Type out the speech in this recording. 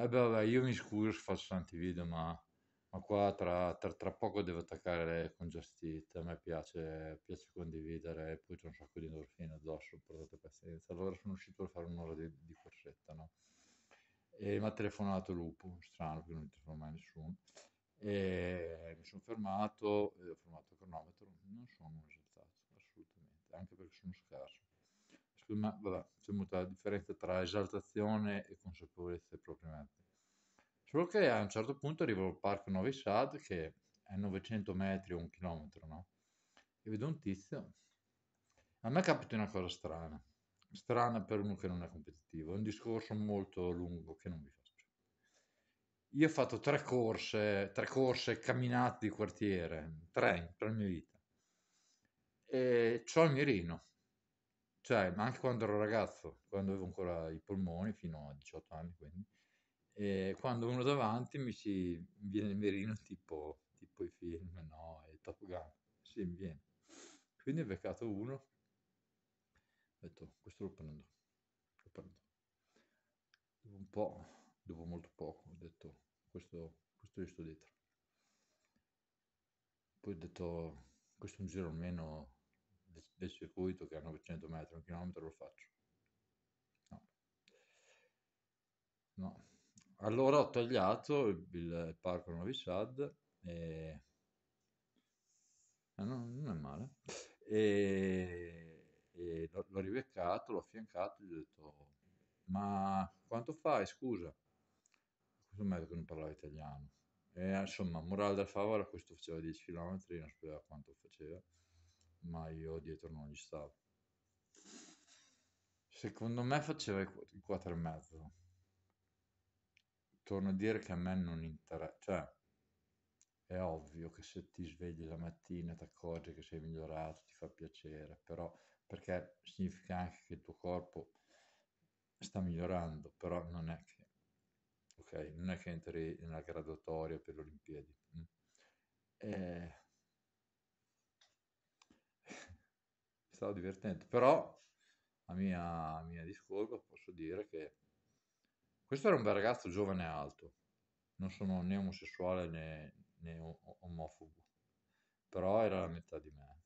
eh beh, vabbè, io mi scuso, se faccio tanti video, ma, ma qua tra, tra, tra, poco devo attaccare con Just Eat, a me piace, piace condividere, e poi c'è un sacco di endorfine addosso, portate pazienza. Allora sono uscito per fare un'ora di, di corsetta, no? E mi ha telefonato Lupo, strano, che non mi telefona mai nessuno. E mi sono fermato, ho fermato il cronometro, non sono un risultato, assolutamente, anche perché sono scarso ma vabbè, c'è molta differenza tra esaltazione e consapevolezza propriamente. Solo che a un certo punto arrivo al parco Novi Sad, che è 900 metri o un chilometro, no? E vedo un tizio. A me capita una cosa strana, strana per uno che non è competitivo, è un discorso molto lungo che non vi faccio. Io ho fatto tre corse, tre corse camminate di quartiere, tre per la mia vita e ho il mirino cioè, ma anche quando ero ragazzo, quando avevo ancora i polmoni, fino a 18 anni quindi, e quando uno davanti mi si viene il mirino tipo, tipo i film, no, e Top Gun, sì, mi viene. Quindi ho beccato uno, ho detto, questo lo prendo, lo prendo. Dopo un po', dopo molto poco, ho detto, questo, questo io sto dietro. Poi ho detto, questo è un giro almeno del, circuito che è a 900 metri, un chilometro lo faccio. No. no. Allora ho tagliato il, il parco Novi Sad e... Eh, non, non, è male. E, e l'ho, l'ho ribeccato, l'ho affiancato, gli ho detto ma quanto fai scusa? Questo medico non parlava italiano. E insomma, morale del favore, questo faceva 10 km, non sapeva quanto faceva ma io dietro non gli stavo. Secondo me faceva il 4 e mezzo. Torno a dire che a me non interessa, cioè è ovvio che se ti svegli la mattina ti accorgi che sei migliorato, ti fa piacere, però perché significa anche che il tuo corpo sta migliorando, però non è che, ok, non è che entri nella graduatoria per le Olimpiadi. Mm. Eh, stato divertente, però a mia, a mia discolpa posso dire che questo era un bel ragazzo giovane e alto, non sono né omosessuale né, né omofobo, però era la metà di me.